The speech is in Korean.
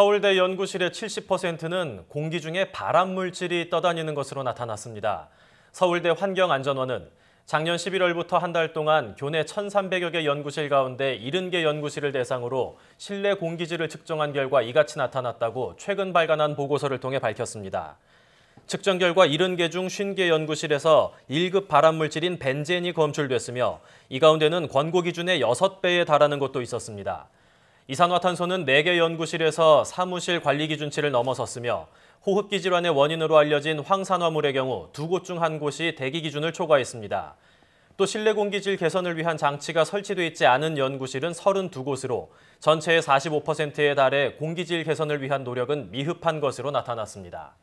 서울대 연구실의 70%는 공기 중에 발암 물질이 떠다니는 것으로 나타났습니다. 서울대 환경안전원은 작년 11월부터 한 달 동안 교내 1,300여 개 연구실 가운데 70개 연구실을 대상으로 실내 공기질을 측정한 결과 이같이 나타났다고 최근 발간한 보고서를 통해 밝혔습니다. 측정 결과 70개 중 50개 연구실에서 1급 발암물질인 벤젠이 검출됐으며 이 가운데는 권고 기준의 6배에 달하는 것도 있었습니다. 이산화탄소는 4개 연구실에서 사무실 관리 기준치를 넘어섰으며 호흡기 질환의 원인으로 알려진 황산화물의 경우 두 곳 중 한 곳이 대기 기준을 초과했습니다. 또 실내 공기질 개선을 위한 장치가 설치돼 있지 않은 연구실은 32곳으로 전체의 45%에 달해 공기질 개선을 위한 노력은 미흡한 것으로 나타났습니다.